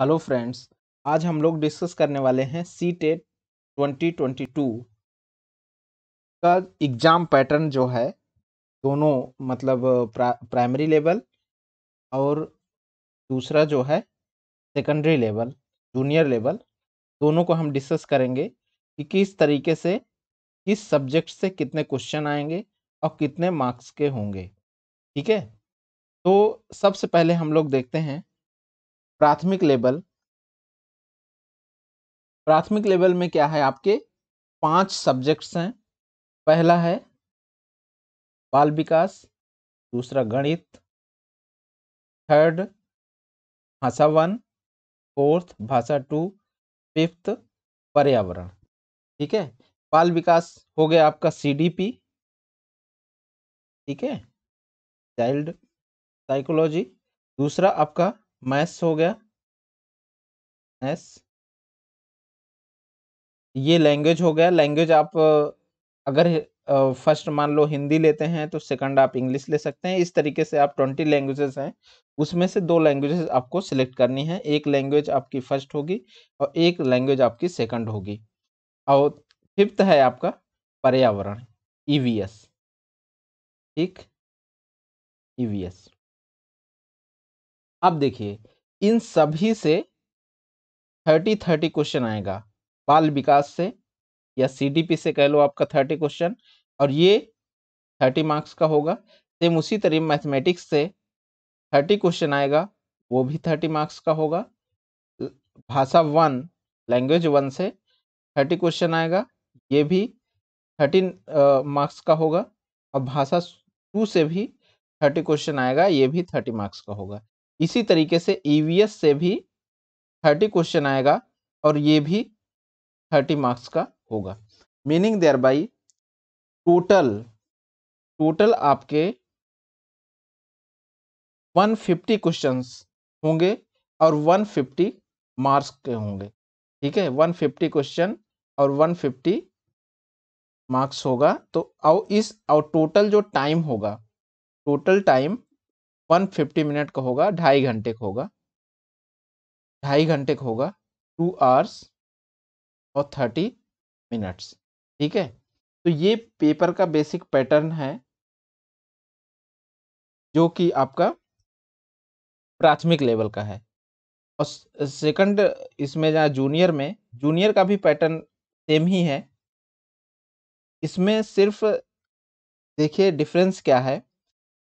hello friends आज हम लोग डिस्कस करने वाले हैं CTET e twenty twenty two का एग्ज़ाम पैटर्न जो है दोनों मतलब प्रा, प्राइमरी लेवल और दूसरा जो है सेकेंडरी लेवल जूनियर लेवल दोनों को हम डिस्कस करेंगे कि किस तरीके से किस सब्जेक्ट से कितने क्वेश्चन आएंगे और कितने मार्क्स के होंगे ठीक है तो सबसे पहले हम लोग देखते हैं प्राथमिक लेवल प्राथमिक लेवल में क्या है आपके पांच सब्जेक्ट्स हैं पहला है बाल विकास दूसरा गणित थर्ड भाषा वन फोर्थ भाषा टू फिफ्थ पर्यावरण ठीक है बाल विकास हो गया आपका सीडीपी ठीक है चाइल्ड साइकोलॉजी दूसरा आपका मैस हो गया एस ये लैंग्वेज हो गया लैंग्वेज आप अगर फर्स्ट मान लो हिंदी लेते हैं तो सेकंड आप इंग्लिश ले सकते हैं इस तरीके से आप ट्वेंटी लैंग्वेजेस हैं उसमें से दो लैंग्वेजेस आपको सिलेक्ट करनी है एक लैंग्वेज आपकी फर्स्ट होगी और एक लैंग्वेज आपकी सेकंड होगी और फिफ्थ है आपका पर्यावरण ईवीएस e ठीक ईवीएस e अब देखिए इन सभी से थर्टी थर्टी क्वेश्चन आएगा बाल विकास से या सीडीपी से कह लो आपका थर्टी क्वेश्चन और ये थर्टी मार्क्स का होगा सेम उसी तरह मैथमेटिक्स से थर्टी क्वेश्चन आएगा वो भी थर्टी मार्क्स का होगा भाषा वन लैंग्वेज वन से थर्टी क्वेश्चन आएगा ये भी थर्टीन मार्क्स का होगा और भाषा टू से भी थर्टी क्वेश्चन आएगा ये भी थर्टी मार्क्स का होगा इसी तरीके से ई e से भी थर्टी क्वेश्चन आएगा और ये भी थर्टी मार्क्स का होगा meaning thereby total total आपके वन फिफ्टी क्वेश्चन होंगे और वन फिफ्टी मार्क्स के होंगे ठीक है वन फिफ्टी क्वेश्चन और वन फिफ्टी मार्क्स होगा तो और इस और टोटल जो टाइम होगा total time one fifty minute का होगा ढाई घंटे का होगा ढाई घंटे का होगा टू आवर्स और थर्टी मिनट्स ठीक है तो ये पेपर का बेसिक पैटर्न है जो कि आपका प्राथमिक लेवल का है और सेकंड इसमें जहाँ जूनियर में जूनियर का भी पैटर्न सेम ही है इसमें सिर्फ देखिए डिफरेंस क्या है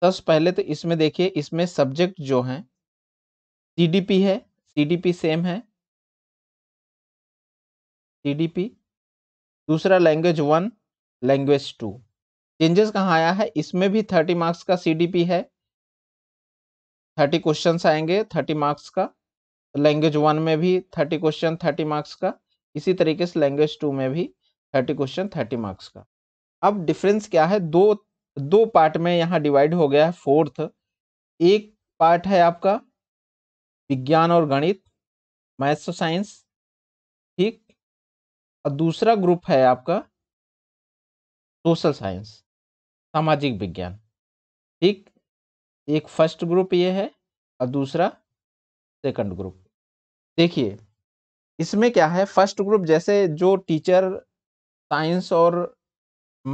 सबसे पहले तो इसमें देखिए इसमें सब्जेक्ट जो है सी है सी सेम है सी दूसरा language one language two changes कहाँ आया है इसमें भी थर्टी मार्क्स का सी है थर्टी क्वेश्चन आएंगे थर्टी मार्क्स का लैंग्वेज वन में भी थर्टी क्वेश्चन थर्टी मार्क्स का इसी तरीके से लैंग्वेज टू में भी थर्टी क्वेश्चन थर्टी मार्क्स का अब डिफरेंस क्या है दो दो पार्ट में यहाँ डिवाइड हो गया है फोर्थ एक पार्ट है आपका विज्ञान और गणित मैथ्स और साइंस ठीक और दूसरा ग्रुप है आपका सोशल साइंस सामाजिक विज्ञान ठीक एक फर्स्ट ग्रुप ये है और दूसरा सेकंड ग्रुप देखिए इसमें क्या है फर्स्ट ग्रुप जैसे जो टीचर साइंस और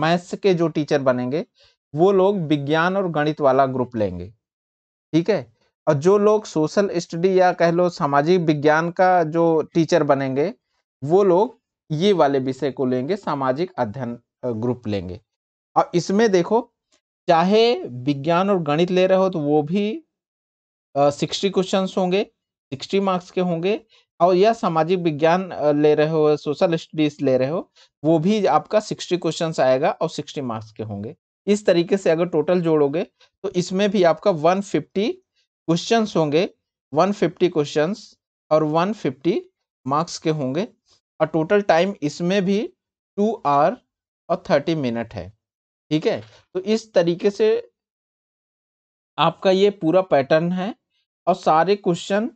मैथ्स के जो टीचर बनेंगे वो लोग विज्ञान और गणित वाला ग्रुप लेंगे ठीक है और जो लोग सोशल स्टडी या कह लो सामाजिक विज्ञान का जो टीचर बनेंगे वो लोग ये वाले विषय को लेंगे सामाजिक अध्ययन ग्रुप लेंगे और इसमें देखो चाहे विज्ञान और गणित ले रहे हो तो वो भी सिक्सटी क्वेश्चन होंगे सिक्सटी मार्क्स के होंगे और या सामाजिक विज्ञान ले रहे हो सोशल स्टडीज ले रहे हो वो भी आपका सिक्सटी क्वेश्चन आएगा और सिक्सटी मार्क्स के होंगे इस तरीके से अगर टोटल जोड़ोगे तो इसमें भी आपका 150 क्वेश्चन होंगे 150 क्वेश्चन और 150 मार्क्स के होंगे और टोटल टाइम इसमें भी टू आर और थर्टी मिनट है ठीक है तो इस तरीके से आपका ये पूरा पैटर्न है और सारे क्वेश्चन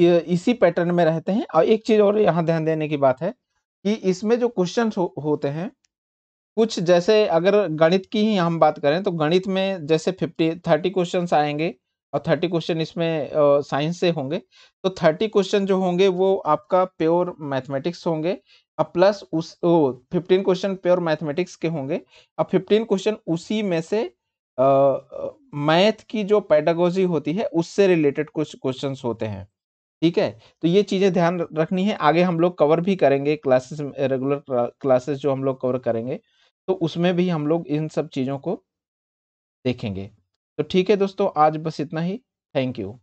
इसी पैटर्न में रहते हैं और एक चीज़ और यहाँ ध्यान देने की बात है कि इसमें जो क्वेश्चन हो, होते हैं कुछ जैसे अगर गणित की ही हम बात करें तो गणित में जैसे फिफ्टी थर्टी क्वेश्चन आएंगे और थर्टी क्वेश्चन इसमें साइंस से होंगे तो थर्टी क्वेश्चन जो होंगे वो आपका प्योर मैथमेटिक्स होंगे अब प्लस उस फिफ्टीन क्वेश्चन प्योर मैथमेटिक्स के होंगे अब फिफ्टीन क्वेश्चन उसी में से मैथ की जो पैडागोजी होती है उससे रिलेटेड कुछ क्वेश्चन होते हैं ठीक है तो ये चीज़ें ध्यान रखनी है आगे हम लोग कवर भी करेंगे क्लासेस रेगुलर क्लासेस जो हम लोग कवर करेंगे तो उसमें भी हम लोग इन सब चीज़ों को देखेंगे तो ठीक है दोस्तों आज बस इतना ही थैंक यू